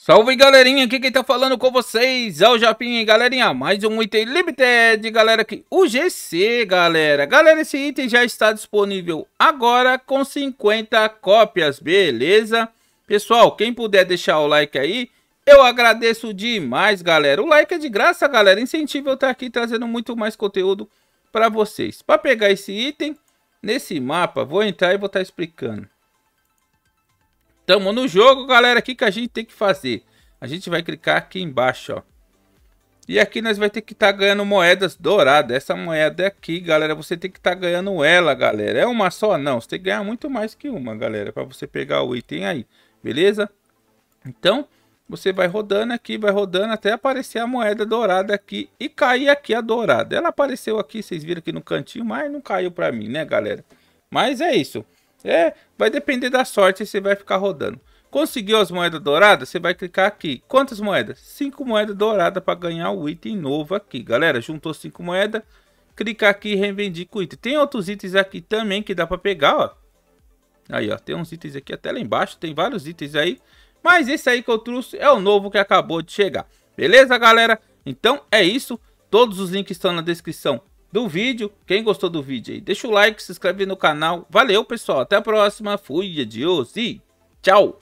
Salve galerinha, aqui quem tá falando com vocês é o Japinha, galerinha, mais um item limited, galera, aqui, o GC, galera, galera, esse item já está disponível agora com 50 cópias, beleza? Pessoal, quem puder deixar o like aí, eu agradeço demais, galera, o like é de graça, galera, incentivo eu estar tá aqui trazendo muito mais conteúdo para vocês. Para pegar esse item, nesse mapa, vou entrar e vou estar tá explicando. Tamo no jogo, galera. O que, que a gente tem que fazer? A gente vai clicar aqui embaixo, ó. E aqui nós vai ter que estar tá ganhando moedas douradas. Essa moeda aqui, galera, você tem que estar tá ganhando ela, galera. É uma só? Não, você tem que ganhar muito mais que uma, galera, para você pegar o item aí, beleza? Então, você vai rodando aqui, vai rodando até aparecer a moeda dourada aqui e cair aqui a dourada. Ela apareceu aqui, vocês viram aqui no cantinho, mas não caiu para mim, né, galera? Mas é isso. É, vai depender da sorte se vai ficar rodando. Conseguiu as moedas douradas? Você vai clicar aqui. Quantas moedas? 5 moedas douradas para ganhar o item novo aqui. Galera, juntou 5 moedas. Clica aqui e reivindica o item. Tem outros itens aqui também que dá para pegar, ó. Aí, ó. Tem uns itens aqui até lá embaixo. Tem vários itens aí. Mas esse aí que eu trouxe é o novo que acabou de chegar. Beleza, galera? Então é isso. Todos os links estão na descrição do vídeo. Quem gostou do vídeo aí, deixa o like, se inscreve no canal. Valeu, pessoal. Até a próxima. Fui, adios e tchau.